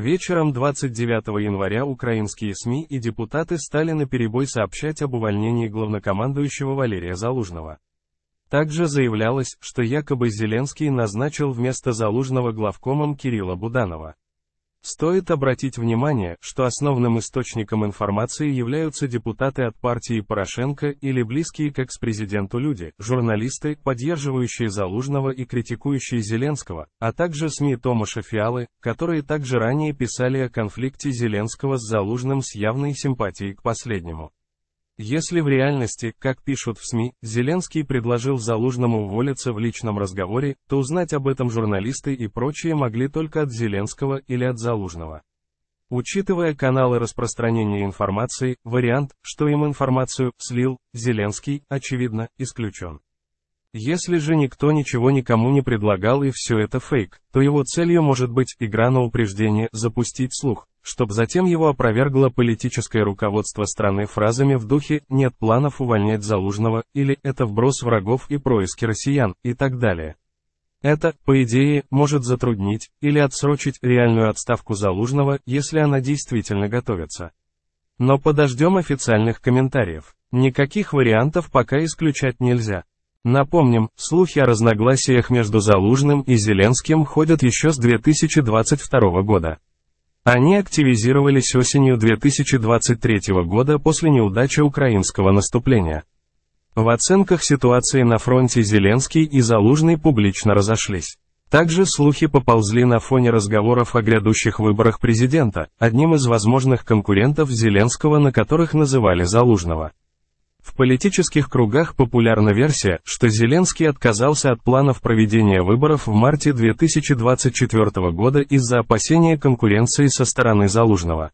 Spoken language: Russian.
Вечером 29 января украинские СМИ и депутаты стали на перебой сообщать об увольнении главнокомандующего Валерия Залужного. Также заявлялось, что якобы Зеленский назначил вместо Залужного главкомом Кирилла Буданова. Стоит обратить внимание, что основным источником информации являются депутаты от партии Порошенко или близкие к экс-президенту люди, журналисты, поддерживающие Залужного и критикующие Зеленского, а также СМИ Томаша Фиалы, которые также ранее писали о конфликте Зеленского с Залужным с явной симпатией к последнему. Если в реальности, как пишут в СМИ, Зеленский предложил Залужному уволиться в личном разговоре, то узнать об этом журналисты и прочие могли только от Зеленского или от Залужного. Учитывая каналы распространения информации, вариант, что им информацию слил Зеленский, очевидно, исключен. Если же никто ничего никому не предлагал и все это фейк, то его целью может быть игра на упреждение, запустить слух, чтобы затем его опровергло политическое руководство страны фразами в духе «нет планов увольнять Залужного» или «это вброс врагов и происки россиян» и так далее. Это, по идее, может затруднить или отсрочить реальную отставку Залужного, если она действительно готовится. Но подождем официальных комментариев. Никаких вариантов пока исключать нельзя. Напомним, слухи о разногласиях между Залужным и Зеленским ходят еще с 2022 года. Они активизировались осенью 2023 года после неудачи украинского наступления. В оценках ситуации на фронте Зеленский и Залужный публично разошлись. Также слухи поползли на фоне разговоров о грядущих выборах президента, одним из возможных конкурентов Зеленского, на которых называли Залужного политических кругах популярна версия, что Зеленский отказался от планов проведения выборов в марте 2024 года из-за опасения конкуренции со стороны Залужного.